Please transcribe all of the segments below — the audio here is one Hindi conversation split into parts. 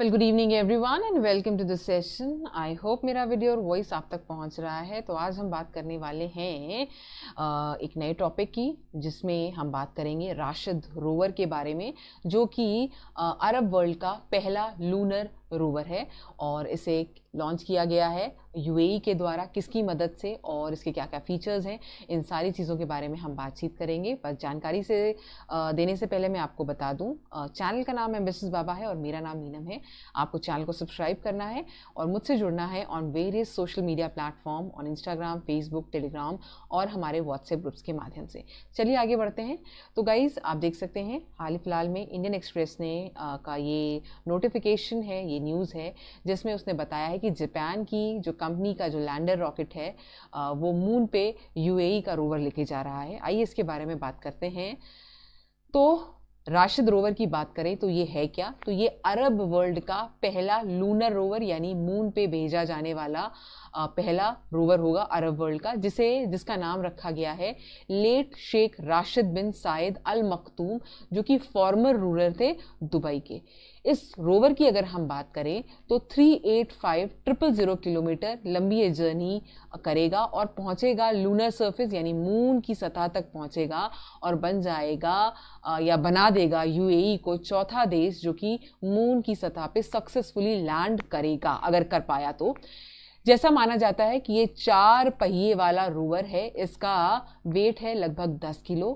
Well good evening everyone and welcome to this session I hope मेरा वीडियो और वॉइस आप तक पहुंच रहा है तो आज हम बात करने वाले हैं एक नए टॉपिक की जिसमें हम बात करेंगे राशिद रोवर के बारे में जो कि अरब वर्ल्ड का पहला लूनर रोवर है और इसे लॉन्च किया गया है यूएई e के द्वारा किसकी मदद से और इसके क्या क्या फीचर्स हैं इन सारी चीज़ों के बारे में हम बातचीत करेंगे पर जानकारी से देने से पहले मैं आपको बता दूं चैनल का नाम एम्बेसिस बाबा है और मेरा नाम मीनम है आपको चैनल को सब्सक्राइब करना है और मुझसे जुड़ना है on various social media platform on Instagram Facebook Telegram और हमारे व्हाट्सएप ग्रुप्स के माध्यम से चलिए आगे बढ़ते हैं तो गाइज़ आप देख सकते हैं हाल फिलहाल में इंडियन एक्सप्रेस ने का ये नोटिफिकेशन है ये न्यूज़ है जिसमें उसने बताया है कि जापान की जो कंपनी का जो लैंडर रॉकेट है वो मून पे यूएई का रोवर लेके जा रहा है आइए इसके बारे में बात करते हैं तो राशिद रोवर की बात करें तो ये है क्या तो ये अरब वर्ल्ड का पहला लूनर रोवर यानी मून पे भेजा जाने वाला पहला रोवर होगा अरब वर्ल्ड का जिसे जिसका नाम रखा गया है लेट शेख राशिद बिन सायद अल मखतूम जो कि फॉर्मर रूलर थे दुबई के इस रोवर की अगर हम बात करें तो three eight five triple zero kilometre लंबी ये जर्नी करेगा और पहुंचेगा लूनर सरफेस यानी मून की सतह तक पहुंचेगा और बन जाएगा या बना देगा यूएई को चौथा देश जो कि मून की सतह पे सक्सेसफुली लैंड करेगा अगर कर पाया तो जैसा माना जाता है कि ये चार पहिए वाला रोवर है इसका वेट है लगभग 10 किलो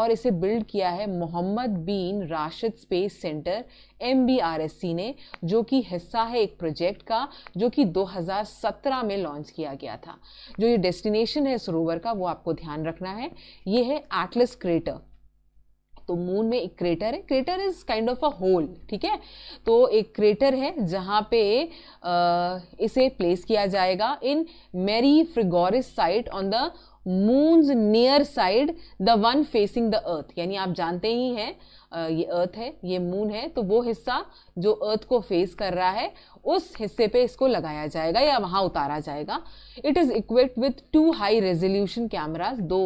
और इसे बिल्ड किया है Mohammed bin Rashid space centre M ने जो कि हिस्सा है एक प्रोजेक्ट का जो कि 2017 में लॉन्च किया गया था जो ये डेस्टिनेशन है इस रोवर का वो आपको ध्यान रखना है ये है एटलस क्रेटर तो मून में एक क्रेटर है crater is kind of a hole ठीक है तो एक क्रेटर है जहाँ पे आ, इसे प्लेस किया जाएगा in Mare Frigoris site on the moon's near side the one facing the Earth यानी आप जानते ही हैं ये अर्थ है ये मून है तो वो हिस्सा जो अर्थ को फेस कर रहा है उस हिस्से पे इसको लगाया जाएगा या वहाँ उतारा जाएगा it is equipped with two high resolution cameras दो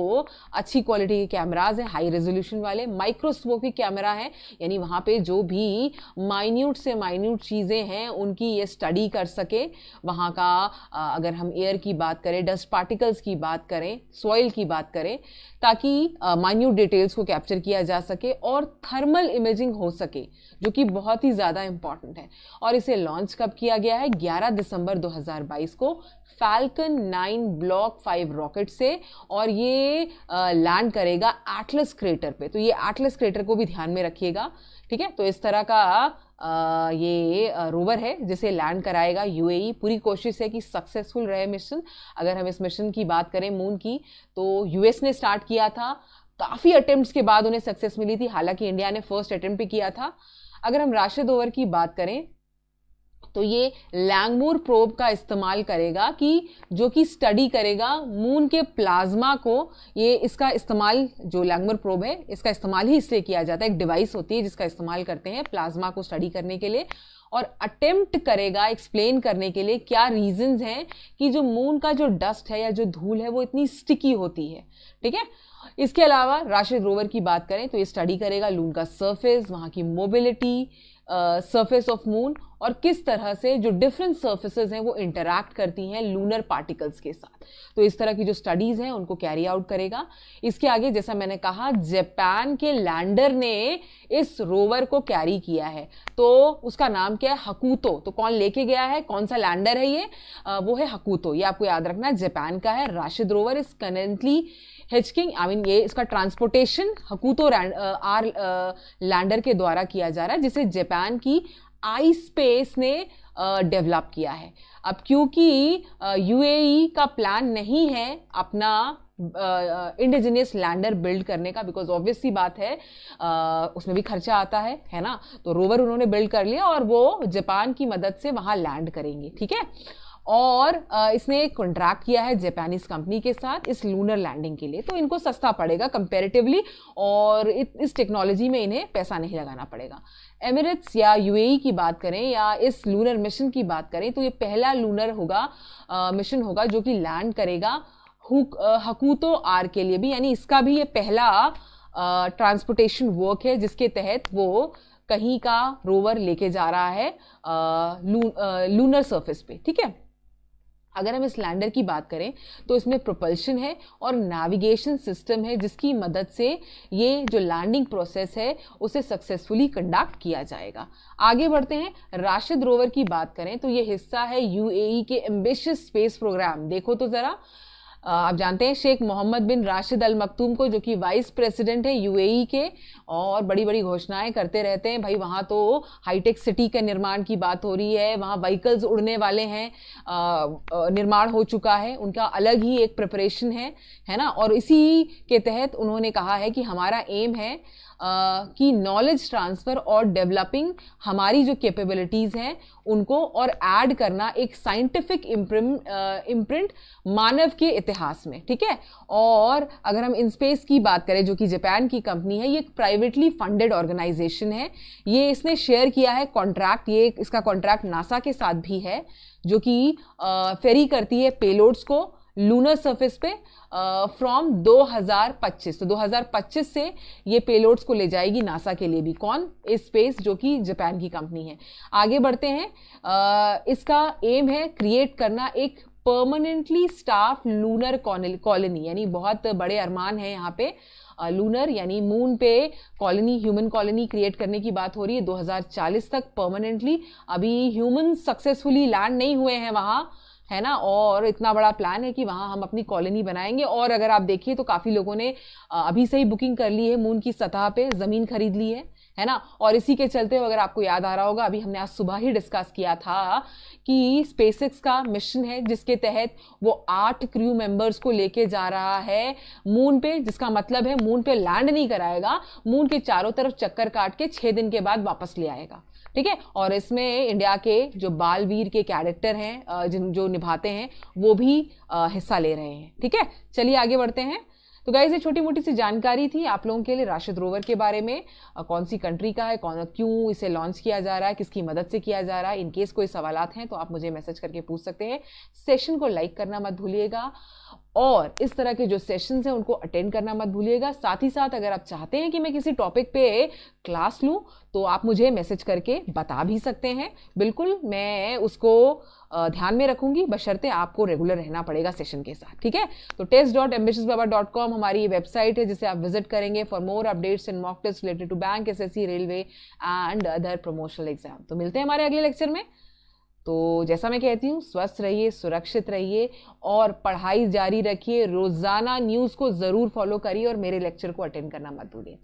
अच्छी क्वालिटी के कैमराज हैं हाई रेजोल्यूशन वाले माइक्रोस्कोपिक कैमरा है यानी वहाँ पे जो भी माइन्यूट से माइन्यूट चीज़ें हैं उनकी ये स्टडी कर सके वहाँ का अगर हम एयर की बात करें डस्ट पार्टिकल्स की बात करें सॉइल की बात करें ताकि माइन्यूट डिटेल्स को कैप्चर किया जा सके और थर थर्मल इमेजिंग हो सके जो कि बहुत ही ज़्यादा इम्पॉर्टेंट है और इसे लॉन्च कब किया गया है 11 दिसंबर 2022 को फैल्कन 9 ब्लॉक 5 रॉकेट से और ये लैंड करेगा एटलस क्रेटर पे तो ये एटलस क्रेटर को भी ध्यान में रखिएगा ठीक है तो इस तरह का आ, ये रोवर है जिसे लैंड कराएगा यूएई e। पूरी कोशिश है कि सक्सेसफुल रहे मिशन अगर हम इस मिशन की बात करें मून की तो यूएस ने स्टार्ट किया था काफ़ी अटैम्प्ट के बाद उन्हें सक्सेस मिली थी हालांकि इंडिया ने फर्स्ट अटेम्प्ट भी किया था अगर हम राशिद ओवर की बात करें तो ये लैंगमोर प्रोब का इस्तेमाल करेगा कि जो कि स्टडी करेगा मून के प्लाज्मा को ये इसका इस्तेमाल जो लैंगमोर प्रोब है इसका इस्तेमाल ही इसलिए किया जाता है एक डिवाइस होती है जिसका इस्तेमाल करते हैं प्लाज्मा को स्टडी करने के लिए और अटेम्प्ट करेगा एक्सप्लेन करने के लिए क्या रीजंस हैं कि जो मून का जो डस्ट है या जो धूल है वो इतनी स्टिकी होती है ठीक है इसके अलावा राशिद रोवर की बात करें तो ये स्टडी करेगा लून का सरफेस वहाँ की मोबिलिटी सरफेस ऑफ मून और किस तरह से जो डिफरेंट सर्फेसेज हैं वो इंटरैक्ट करती हैं लूनर पार्टिकल्स के साथ तो इस तरह की जो स्टडीज़ हैं उनको कैरी आउट करेगा इसके आगे जैसा मैंने कहा जापान के लैंडर ने इस रोवर को कैरी किया है तो उसका नाम क्या है हकूतो तो कौन लेके गया है कौन सा लैंडर है ये आ, वो है हकूतो ये आपको याद रखना है जापान का है Rashid rover is currently hitching I mean ये इसका ट्रांसपोर्टेशन हकूतो आर लैंडर के द्वारा किया जा रहा है जिसे जापान की आई स्पेस ने डेवलप किया है अब क्योंकि यूएई का प्लान नहीं है अपना इंडिजिनियस लैंडर बिल्ड करने का बिकॉज ऑब्वियस सी बात है आ, उसमें भी खर्चा आता है है ना तो रोवर उन्होंने बिल्ड कर लिया और वो जापान की मदद से वहाँ लैंड करेंगे ठीक है और इसने एक कॉन्ट्रैक्ट किया है जापानीज कंपनी के साथ इस लूनर लैंडिंग के लिए तो इनको सस्ता पड़ेगा कंपेरेटिवली और इस टेक्नोलॉजी में इन्हें पैसा नहीं लगाना पड़ेगा एमिरेट्स या यूएई e की बात करें या इस लूनर मिशन की बात करें तो ये पहला लूनर होगा मिशन होगा जो कि लैंड करेगा हकूतो आर के लिए भी यानी इसका भी ये पहला ट्रांसपोर्टेशन वर्क है जिसके तहत वो कहीं का रोवर लेके जा रहा है आ, लू, आ, लूनर सरफेस पे ठीक है अगर हम इस लैंडर की बात करें तो इसमें प्रोपल्शन है और नेविगेशन सिस्टम है जिसकी मदद से ये जो लैंडिंग प्रोसेस है उसे सक्सेसफुली कंडक्ट किया जाएगा आगे बढ़ते हैं राशिद रोवर की बात करें तो ये हिस्सा है यूएई e के एम्बिशियस स्पेस प्रोग्राम देखो तो ज़रा आप जानते हैं शेख मोहम्मद बिन राशिद अल मकतूम को जो कि वाइस प्रेसिडेंट है यूएई के और बड़ी बड़ी घोषणाएं करते रहते हैं भाई वहाँ तो हाईटेक सिटी के निर्माण की बात हो रही है वहाँ व्हीकल्स उड़ने वाले हैं निर्माण हो चुका है उनका अलग ही एक प्रिपरेशन है है ना और इसी के तहत उन्होंने कहा है कि हमारा एम है की नॉलेज ट्रांसफ़र और डेवलपिंग हमारी जो कैपेबिलिटीज़ हैं उनको और ऐड करना एक साइंटिफिक इम्प्रिंट मानव के इतिहास में ठीक है और अगर हम इंस्पेस की बात करें जो कि जापान की कंपनी है ये एक प्राइवेटली फंडेड ऑर्गेनाइजेशन है ये इसने शेयर किया है कॉन्ट्रैक्ट ये इसका कॉन्ट्रैक्ट नासा के साथ भी है जो कि फेरी करती है पेलोड्स को लूनर सरफेस पे फ्रॉम 2025 तो 2025 से ये पेलोड्स को ले जाएगी नासा के लिए भी कौन स्पेस जो कि जापान की कंपनी है आगे बढ़ते हैं uh, इसका एम है क्रिएट करना एक परमानेंटली स्टाफ लूनर कॉलोनी यानी बहुत बड़े अरमान है यहाँ पे लूनर यानी मून पे कॉलोनी ह्यूमन कॉलोनी क्रिएट करने की बात हो रही है 2040 तक परमानेंटली अभी ह्यूमन सक्सेसफुली लैंड नहीं हुए हैं वहाँ है ना और इतना बड़ा प्लान है कि वहाँ हम अपनी कॉलोनी बनाएंगे और अगर आप देखिए तो काफ़ी लोगों ने अभी से ही बुकिंग कर ली है मून की सतह पे ज़मीन खरीद ली है है ना और इसी के चलते अगर आपको याद आ रहा होगा अभी हमने आज सुबह ही डिस्कस किया था कि स्पेसिक्स का मिशन है जिसके तहत वो आठ क्रू मेंबर्स को लेके जा रहा है मून पे जिसका मतलब है मून पे लैंड नहीं कराएगा मून के चारों तरफ चक्कर काट के छह दिन के बाद वापस ले आएगा ठीक है और इसमें इंडिया के जो बालवीर के कैरेक्टर हैं जिन जो निभाते हैं वो भी हिस्सा ले रहे हैं ठीक है चलिए आगे बढ़ते हैं तो गाइज ये छोटी मोटी सी जानकारी थी आप लोगों के लिए राशिद रोवर के बारे में कौन सी कंट्री का है कौन क्यों इसे लॉन्च किया जा रहा है किसकी मदद से किया जा रहा है इनकेस कोई सवाल हैं तो आप मुझे मैसेज करके पूछ सकते हैं सेशन को लाइक करना मत भूलिएगा और इस तरह के जो सेशंस हैं उनको अटेंड करना मत भूलिएगा साथ ही साथ अगर आप चाहते हैं कि मैं किसी टॉपिक पे क्लास लूँ तो आप मुझे मैसेज करके बता भी सकते हैं बिल्कुल मैं उसको ध्यान में रखूंगी बशर्ते आपको रेगुलर रहना पड़ेगा सेशन के साथ ठीक है तो test dot ambitious baba dot com हमारी ये वेबसाइट है जिसे आप विजिट करेंगे for more updates and mock test related to banks railway and other promotional exam तो मिलते हैं हमारे अगले लेक्चर में तो जैसा मैं कहती हूँ स्वस्थ रहिए सुरक्षित रहिए और पढ़ाई जारी रखिए रोज़ाना न्यूज़ को ज़रूर फॉलो करिए और मेरे लेक्चर को अटेंड करना मत भूलिए